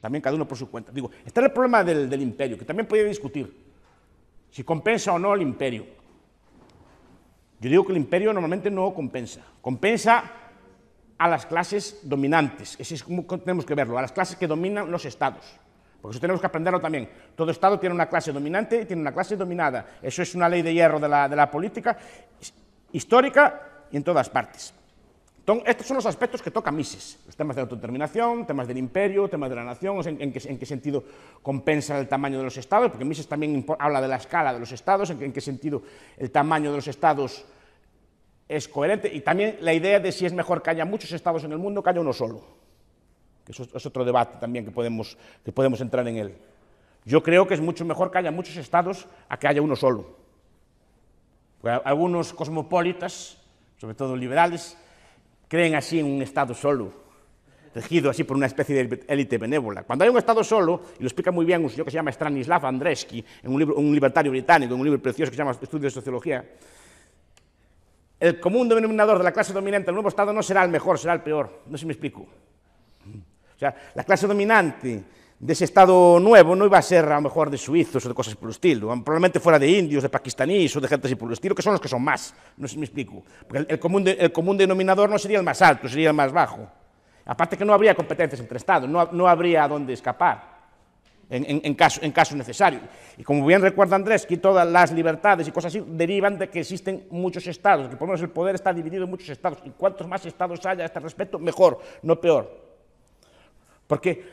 También cada uno por su cuenta. Digo, está el problema del, imperio, que también podría discutir si compensa o no el imperio. Yo digo que el imperio normalmente no compensa. Compensa a las clases dominantes. Eso es como tenemos que verlo, a las clases que dominan los estados. Porque eso tenemos que aprenderlo también. Todo Estado tiene una clase dominante y tiene una clase dominada. Eso es una ley de hierro de la, de la política histórica y en todas partes estos son los aspectos que toca Mises, los temas de autodeterminación, temas del imperio, temas de la nación, en, qué, sentido compensa el tamaño de los estados, porque Mises también habla de la escala de los estados, en, qué sentido el tamaño de los estados es coherente, y también la idea de si es mejor que haya muchos estados en el mundo que haya uno solo. Eso es otro debate también que podemos, que podemos entrar en él. Yo creo que es mucho mejor que haya muchos estados a que haya uno solo. algunos cosmopolitas, sobre todo liberales, creen así en un Estado solo, regido así por una especie de élite benévola. Cuando hay un Estado solo, y lo explica muy bien un señor que se llama Stanislav Andreski, en un, un libertario británico, en un libro precioso que se llama Estudios de Sociología, el común denominador de la clase dominante del nuevo Estado no será el mejor, será el peor. No sé si me explico. O sea, la clase dominante de ese Estado nuevo no iba a ser a lo mejor de suizos o de cosas por el estilo, probablemente fuera de indios, de pakistaníes o de gente así por el estilo, que son los que son más, no sé si me explico, porque el, común el común denominador no sería el más alto, sería el más bajo. Aparte que no habría competencias entre Estados, no, habría a dónde escapar. En, caso, en caso necesario. Y como bien recuerda Andrés, que todas las libertades y cosas así derivan de que existen muchos estados, que por lo menos el poder está dividido en muchos estados, y cuantos más estados haya a este respecto, mejor, no peor. Porque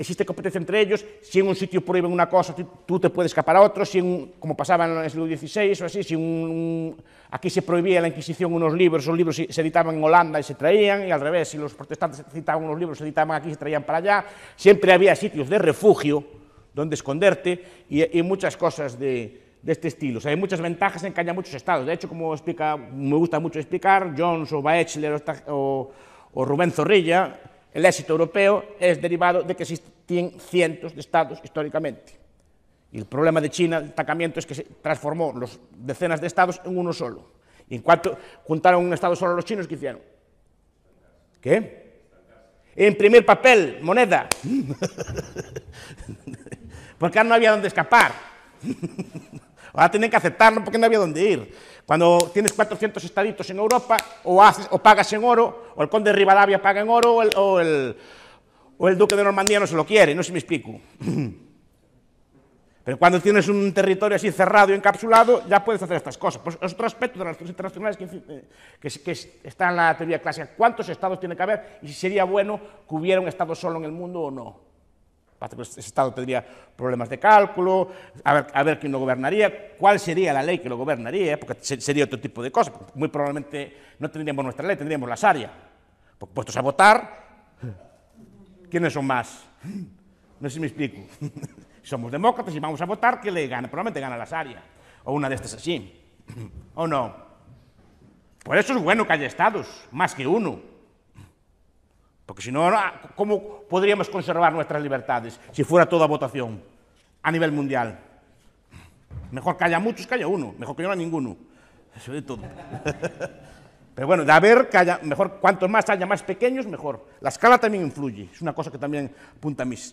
existe competencia entre ellos, si en un sitio prohíben una cosa, tú, te puedes escapar a otro, si como pasaba en el siglo XVI o así, si aquí se prohibía la Inquisición unos libros, esos libros se editaban en Holanda y se traían, y al revés, si los protestantes editaban unos libros, se editaban aquí y se traían para allá, siempre había sitios de refugio donde esconderte y, muchas cosas de, este estilo. O sea, hay muchas ventajas en que haya muchos estados. De hecho, como explica, me gusta mucho explicar, Jones o Baechler o, o Rubén Zorrilla, el éxito europeo es derivado de que existen cientos de estados históricamente. Y el problema de China, el destacamiento, es que se transformó los decenas de estados en uno solo. Y en cuanto juntaron un estado solo los chinos, ¿qué hicieron? ¿Qué? Imprimir papel, moneda. Porque no había dónde escapar. Ahora tienen que aceptarlo porque no había dónde ir. Cuando tienes 400 estaditos en Europa, o, pagas en oro, o el conde de Rivadavia paga en oro, o el, duque de Normandía no se lo quiere, no sé si me explico. Pero cuando tienes un territorio así cerrado y encapsulado, ya puedes hacer estas cosas. es pues, otro aspecto de las relaciones internacionales que, eh, que, está en la teoría clásica. ¿Cuántos estados tiene que haber? Y si sería bueno que hubiera un estado solo en el mundo o no. Pues, ese Estado tendría problemas de cálculo, a ver, a ver, quién lo gobernaría, cuál sería la ley que lo gobernaría, ¿eh? porque sería otro tipo de cosas. Muy probablemente no tendríamos nuestra ley, tendríamos la SARIA. Pues, puestos a votar, ¿quiénes son más? No sé si me explico. Somos demócratas y vamos a votar, ¿qué le gana? Probablemente gana la SARIA, o una de estas así, ¿o no? Por eso es bueno que haya estados, más que uno. Porque si no, ah, ¿cómo podríamos conservar nuestras libertades si fuera toda votación a nivel mundial? Mejor que haya muchos que haya uno, mejor que no haya ninguno. Eso de todo. Pero bueno, de haber que haya, mejor, cuantos más haya más pequeños, mejor. La escala también influye, es una cosa que también apunta a mis.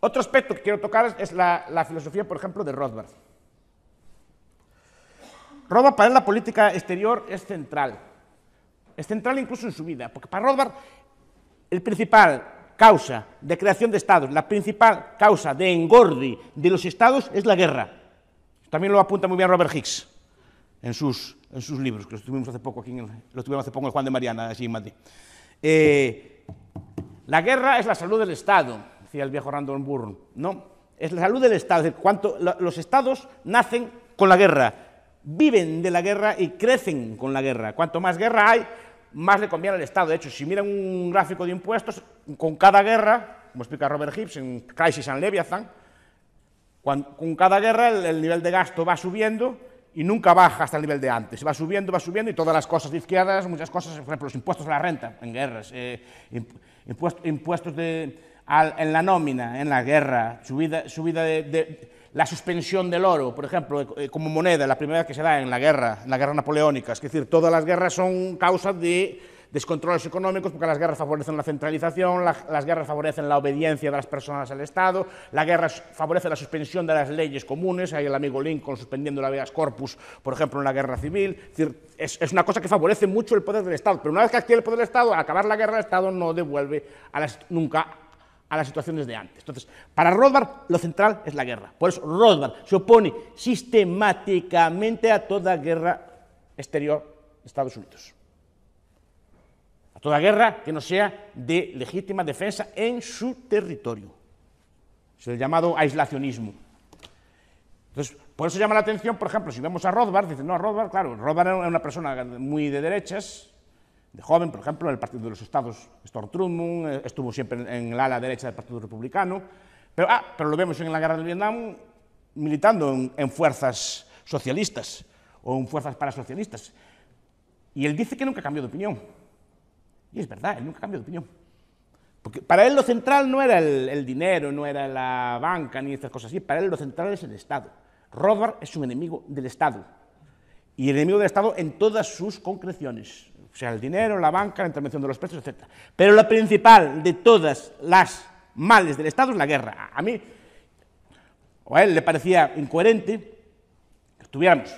Otro aspecto que quiero tocar es la, la filosofía, por ejemplo, de Rothbard. Rothbard para él la política exterior es central. Es central incluso en su vida, porque para Rothbard el principal causa de creación de estados, la principal causa de engorde de los estados es la guerra. También lo apunta muy bien Robert Hicks en sus, en sus libros, que los tuvimos hace poco aquí, en tuvimos hace poco en Juan de Mariana, así en Madrid. Eh, la guerra es la salud del Estado, decía el viejo Randall Bourne, ¿no? Es la salud del Estado, es los estados nacen con la guerra, viven de la guerra y crecen con la guerra. Cuanto más guerra hay, más le conviene al Estado. De hecho, si miran un gráfico de impuestos, con cada guerra, como explica Robert Gibbs en Crisis and Leviathan, con cada guerra el, nivel de gasto va subiendo y nunca baja hasta el nivel de antes. Va subiendo, va subiendo y todas las cosas de izquierdas, muchas cosas, por ejemplo, los impuestos a la renta en guerras, eh, impuestos, de, en la nómina, en la guerra, subida, subida de la suspensión del oro, por ejemplo, eh, eh, como moneda, la primera que se da en la guerra, en la guerra napoleónica, es decir, todas las guerras son causas de descontroles económicos, porque las guerras favorecen la centralización, las guerras favorecen la obediencia de las personas al Estado, la guerra favorece la suspensión de las leyes comunes, hay el amigo Lincoln suspendiendo la habeas corpus, por ejemplo, en la guerra civil, es, decir, es, una cosa que favorece mucho el poder del Estado, pero una vez que adquiere el poder del Estado, al acabar la guerra, el Estado no devuelve a las, nunca a las situaciones de antes. Entonces, para Rothbard lo central es la guerra. Por eso Rothbard se opone sistemáticamente a toda guerra exterior de Estados Unidos. A toda guerra que no sea de legítima defensa en su territorio. Es el llamado aislacionismo. Entonces, por eso llama la atención, por ejemplo, si vemos a Rothbard, dice, no, Rothbard, claro, Rothbard era una persona muy de derechas, de joven, por ejemplo, en el Partido de los Estados, Storm eh, estuvo siempre en, la ala derecha del Partido Republicano, pero, ah, pero lo vemos en la guerra del Vietnam militando en, fuerzas socialistas o en fuerzas parasocialistas. Y él dice que nunca cambió de opinión. Y es verdad, él nunca cambió de opinión. Porque para él lo central no era el, dinero, no era la banca, ni estas cosas así. Para él lo central es el Estado. Rothbard es un enemigo del Estado. Y el enemigo del Estado en todas sus concreciones. O sea, el dinero, la banca, la intervención de los precios, etc. Pero la principal de todas las males del Estado es la guerra. A mí, o a él le parecía incoherente que estuviéramos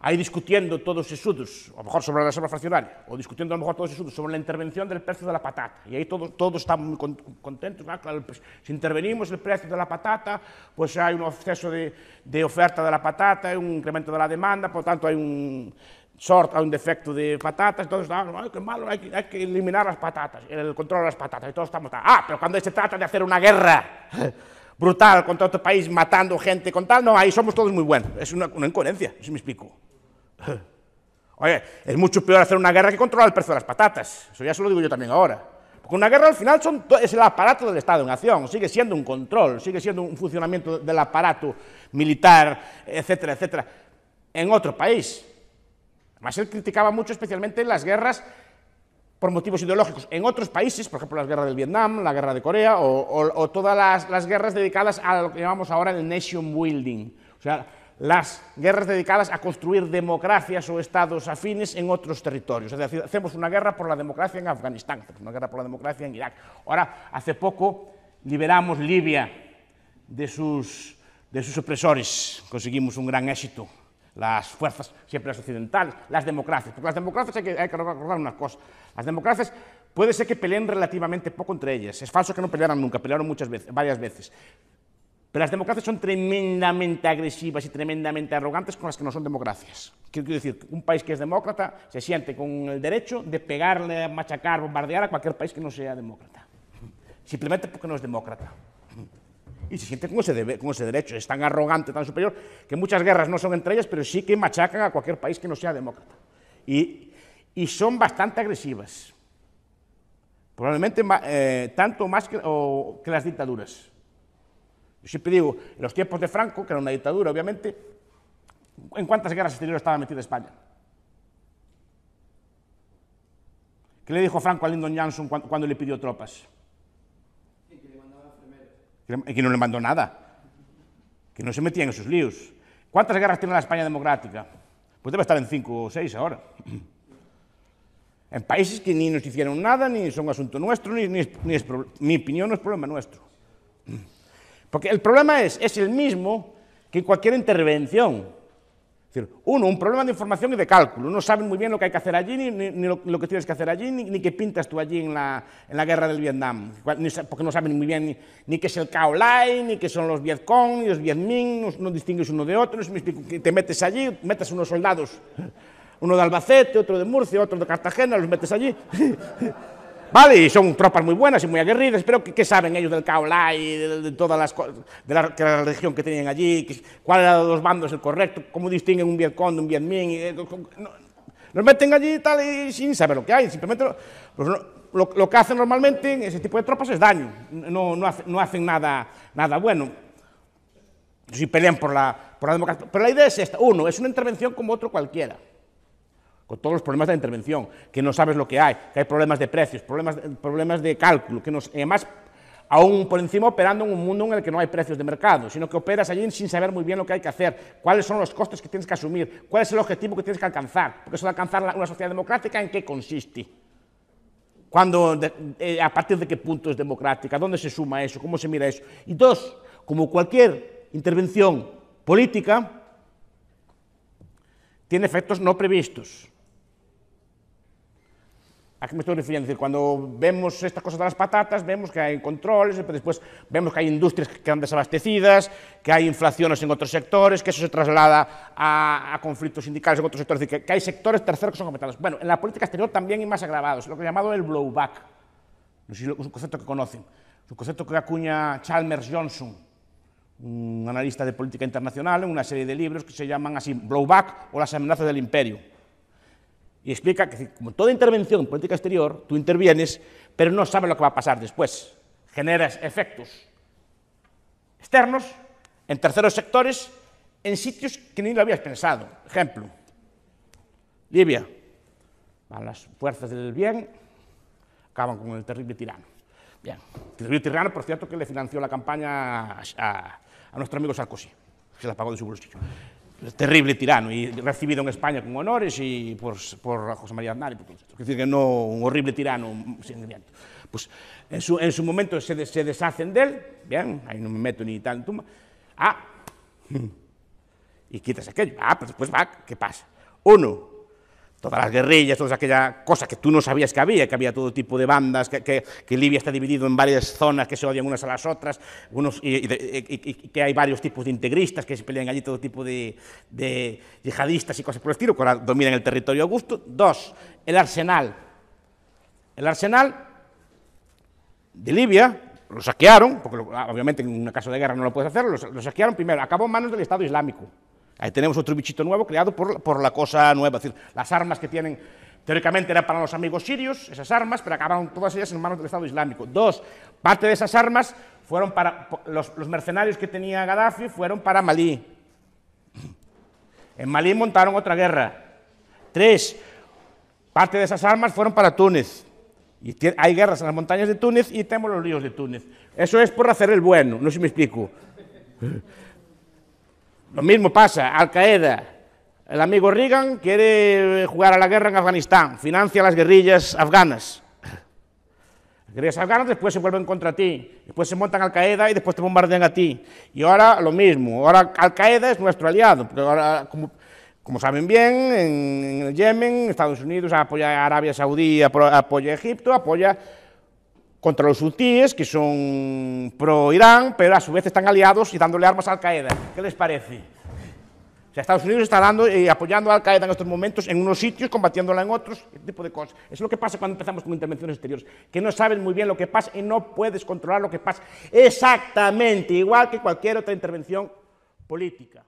ahí discutiendo todos sesudos, a lo mejor sobre la reserva fraccionaria, o discutiendo a lo mejor todos estudios, sobre la intervención del precio de la patata. Y ahí todos, todos estamos contentos, claro, pues, si intervenimos el precio de la patata, pues hay un exceso de, de, oferta de la patata, hay un incremento de la demanda, por lo tanto hay un short a un defecto de patatas, todos ay, qué malo, hay que, hay que, eliminar las patatas, el control de las patatas, y todos estamos, ah, pero cuando se trata de hacer una guerra brutal contra otro país, matando gente con tal, no, ahí somos todos muy buenos, es una, incoherencia, si me explico. Oye, es mucho peor hacer una guerra que controlar el precio de las patatas, eso ya se lo digo yo también ahora. Porque una guerra al final son, es el aparato del Estado en acción, sigue siendo un control, sigue siendo un funcionamiento del aparato militar, etcétera, etcétera, en otro país. Además, él criticaba mucho especialmente las guerras por motivos ideológicos. En otros países, por ejemplo, las guerras del Vietnam, la guerra de Corea o, todas las, guerras dedicadas a lo que llamamos ahora el nation building, o sea, las guerras dedicadas a construir democracias o estados afines en otros territorios. Es decir, hacemos una guerra por la democracia en Afganistán, una guerra por la democracia en Irak. Ahora, hace poco, liberamos Libia de sus, de sus opresores, conseguimos un gran éxito las fuerzas siempre las occidentales, las democracias. Porque las democracias hay que, recordar una cosa. Las democracias puede ser que peleen relativamente poco entre ellas. Es falso que no pelearan nunca, pelearon muchas veces, varias veces. Pero las democracias son tremendamente agresivas y tremendamente arrogantes con las que no son democracias. Quiero decir, un país que es demócrata se siente con el derecho de pegarle, machacar, bombardear a cualquier país que no sea demócrata. Simplemente porque no es demócrata y se siente con ese, derecho. Es tan arrogante, tan superior, que muchas guerras no son entre ellas, pero sí que machacan a cualquier país que no sea demócrata. Y, son bastante agresivas. Probablemente eh, tanto más que, las dictaduras. Yo siempre digo, en los tiempos de Franco, que era una dictadura, obviamente, ¿en cuántas guerras exteriores estaba metida España? ¿Qué le dijo Franco a Lyndon Johnson cuando le pidió tropas? que no le mandó nada, que no se metía en esos líos. ¿Cuántas guerras tiene la España democrática? Pues debe estar en cinco o seis ahora. En países que ni nos hicieron nada, ni son asunto nuestro, ni, mi opinión no es problema nuestro. Porque el problema es, es el mismo que cualquier intervención uno, un problema de información y de cálculo. No saben muy bien lo que hay que hacer allí, ni, lo, que tienes que hacer allí, ni, qué pintas tú allí en la, guerra del Vietnam. porque no saben muy bien ni, qué es el Kaolai, ni qué son los Vietcong, ni los Vietmin no, distingues uno de otro. No te metes allí, metes unos soldados, uno de Albacete, otro de Murcia, otro de Cartagena, los metes allí. ¿Vale? Y son tropas muy buenas y muy aguerridas, pero ¿qué, qué saben ellos del Kaolai, de, de todas las de la, de la, religión que tenían allí? Que, ¿Cuál era de los bandos el correcto? ¿Cómo distinguen un Vietcong de un Viet Minh? Y, no, los meten allí y tal y sin saber lo que hay, simplemente pues no, lo, lo, que hacen normalmente en ese tipo de tropas es daño, no, no, hace, no hacen nada, nada bueno. Si pelean por la, por la democracia. Pero la idea es esta, uno, es una intervención como otro cualquiera. con todos los problemas de la intervención, que no sabes lo que hay, que hay problemas de precios, problemas, problemas de cálculo, que nos, además aún por encima operando en un mundo en el que no hay precios de mercado, sino que operas allí sin saber muy bien lo que hay que hacer, cuáles son los costes que tienes que asumir, cuál es el objetivo que tienes que alcanzar, porque eso de alcanzar una sociedad democrática, ¿en qué consiste? Cuando, eh, ¿A partir de qué punto es democrática? ¿Dónde se suma eso? ¿Cómo se mira eso? Y dos, como cualquier intervención política, tiene efectos no previstos. ¿A me estoy refiriendo? Es decir, cuando vemos estas cosas de las patatas, vemos que hay controles, después vemos que hay industrias que quedan desabastecidas, que hay inflaciones en otros sectores, que eso se traslada a, conflictos sindicales en otros sectores, es que, hay sectores terceros que son afectados. Bueno, en la política exterior también hay más agravados, lo que he llamado el blowback. es un concepto que conocen, es un concepto que acuña Chalmers Johnson, un analista de política internacional, en una serie de libros que se llaman así, Blowback o las amenazas del imperio y explica que, como toda intervención política exterior, tú intervienes, pero no sabes lo que va a pasar después. Generas efectos externos, en terceros sectores, en sitios que ni lo habías pensado. Ejemplo, Libia. Van las fuerzas del bien, acaban con el terrible tirano. Bien, el terrible tirano, por cierto, que le financió la campaña a, a, a nuestro amigo Sarkozy, que se la pagó de su bolsillo. terrible tirano e recibido en España con honores e por, por José María Aznar e por todo decir que non un horrible tirano sin sangriento. Pues, en, su, en su momento se, de, se deshacen del, bien, aí non me meto ni tal tumba, ah, e quitas aquello, ah, pues, pues, va, que pasa? Uno, todas las guerrillas, todas aquellas cosas que tú no sabías que había, que había todo tipo de bandas, que, Libia está dividido en varias zonas que se odian unas a las otras, unos, y, que hay varios tipos de integristas que se pelean allí, todo tipo de, yihadistas y cosas por el estilo, que dominan el territorio Augusto gusto. Dos, el arsenal. El arsenal de Libia lo saquearon, porque obviamente en un caso de guerra no lo puedes hacer, lo, lo saquearon primero, acabó en manos del Estado Islámico. Ahí tenemos otro bichito nuevo creado por, la cosa nueva. Es decir, las armas que tienen Teóricamente eran para los amigos sirios esas armas, pero acabaron todas ellas en manos del Estado Islámico. Dos, parte de esas armas fueron para los, los mercenarios que tenía Gaddafi, fueron para Malí. En Malí montaron otra guerra. Tres, parte de esas armas fueron para Túnez. Y hay guerras en las montañas de Túnez y tenemos los ríos de Túnez. Eso es por hacer el bueno, no sé si me explico. Lo mismo pasa, Al-Qaeda. El amigo Reagan quiere jugar a la guerra en Afganistán, financia las guerrillas afganas. Las guerrillas afganas después se vuelven contra ti, después se montan Al-Qaeda y después te bombardean a ti. Y ahora lo mismo, ahora Al-Qaeda es nuestro aliado, porque ahora, como, saben bien, en, en, Yemen Estados Unidos apoya a Arabia Saudí, apoya a Egipto, apoya contra los hutíes, que son pro-Irán, pero a su vez están aliados y dándole armas a Al-Qaeda. ¿Qué les parece? O sea, Estados Unidos está dando y eh, apoyando a Al-Qaeda en estos momentos en unos sitios, combatiéndola en otros, este tipo de cosas. es lo que pasa cuando empezamos con intervenciones exteriores, que no sabes muy bien lo que pasa y no puedes controlar lo que pasa. Exactamente, igual que cualquier otra intervención política.